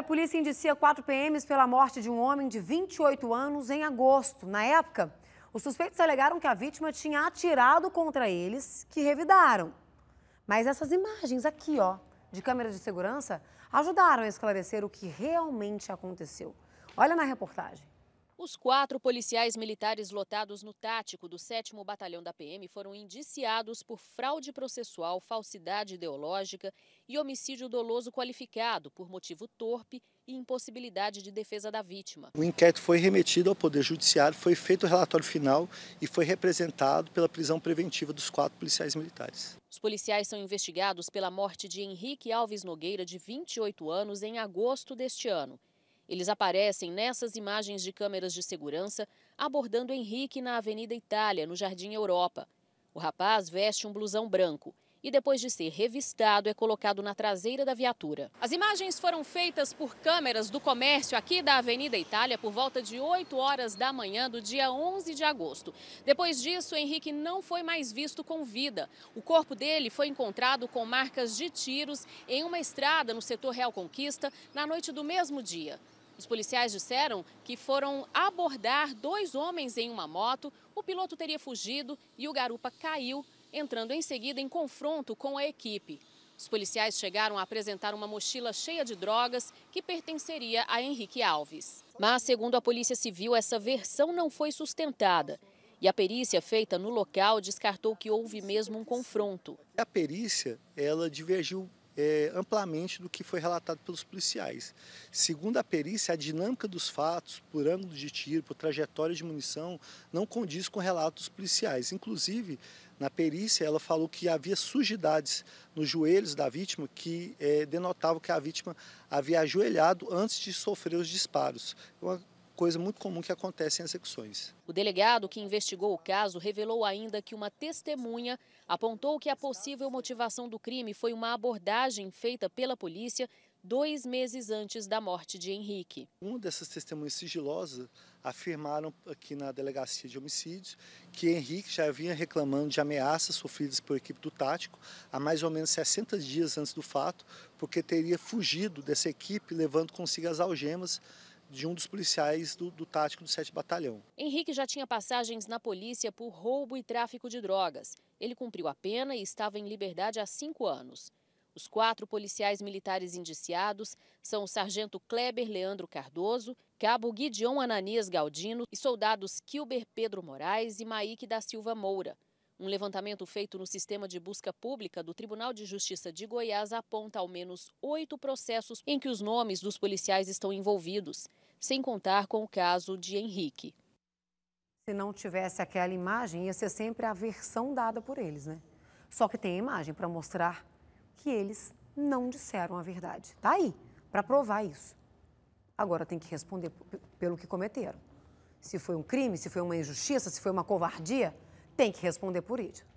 a polícia indicia quatro PMs pela morte de um homem de 28 anos em agosto. Na época, os suspeitos alegaram que a vítima tinha atirado contra eles, que revidaram. Mas essas imagens aqui, ó, de câmeras de segurança, ajudaram a esclarecer o que realmente aconteceu. Olha na reportagem. Os quatro policiais militares lotados no tático do 7 Batalhão da PM foram indiciados por fraude processual, falsidade ideológica e homicídio doloso qualificado por motivo torpe e impossibilidade de defesa da vítima. O inquérito foi remetido ao Poder Judiciário, foi feito o relatório final e foi representado pela prisão preventiva dos quatro policiais militares. Os policiais são investigados pela morte de Henrique Alves Nogueira, de 28 anos, em agosto deste ano eles aparecem nessas imagens de câmeras de segurança abordando Henrique na Avenida Itália, no Jardim Europa. O rapaz veste um blusão branco e, depois de ser revistado, é colocado na traseira da viatura. As imagens foram feitas por câmeras do comércio aqui da Avenida Itália por volta de 8 horas da manhã do dia 11 de agosto. Depois disso, Henrique não foi mais visto com vida. O corpo dele foi encontrado com marcas de tiros em uma estrada no setor Real Conquista na noite do mesmo dia. Os policiais disseram que foram abordar dois homens em uma moto, o piloto teria fugido e o garupa caiu, entrando em seguida em confronto com a equipe. Os policiais chegaram a apresentar uma mochila cheia de drogas que pertenceria a Henrique Alves. Mas, segundo a Polícia Civil, essa versão não foi sustentada. E a perícia feita no local descartou que houve mesmo um confronto. A perícia, ela divergiu é, amplamente do que foi relatado pelos policiais. Segundo a perícia, a dinâmica dos fatos, por ângulo de tiro, por trajetória de munição, não condiz com o relato dos policiais. Inclusive, na perícia, ela falou que havia sujidades nos joelhos da vítima que é, eh, denotavam que a vítima havia ajoelhado antes de sofrer os disparos. Uma coisa muito comum que acontece em execuções. O delegado que investigou o caso revelou ainda que uma testemunha apontou que a possível motivação do crime foi uma abordagem feita pela polícia dois meses antes da morte de Henrique. Uma dessas testemunhas sigilosas afirmaram aqui na delegacia de homicídios que Henrique já vinha reclamando de ameaças sofridas por equipe do tático há mais ou menos 60 dias antes do fato, porque teria fugido dessa equipe levando consigo as algemas de um dos policiais do, do tático do 7 Batalhão. Henrique já tinha passagens na polícia por roubo e tráfico de drogas. Ele cumpriu a pena e estava em liberdade há cinco anos. Os quatro policiais militares indiciados são o sargento Kleber Leandro Cardoso, cabo Guidion Ananias Galdino e soldados Kilber Pedro Moraes e Maique da Silva Moura. Um levantamento feito no sistema de busca pública do Tribunal de Justiça de Goiás aponta ao menos oito processos em que os nomes dos policiais estão envolvidos, sem contar com o caso de Henrique. Se não tivesse aquela imagem, ia ser sempre a versão dada por eles, né? Só que tem imagem para mostrar que eles não disseram a verdade. Tá aí, para provar isso. Agora tem que responder pelo que cometeram. Se foi um crime, se foi uma injustiça, se foi uma covardia tem que responder por isso.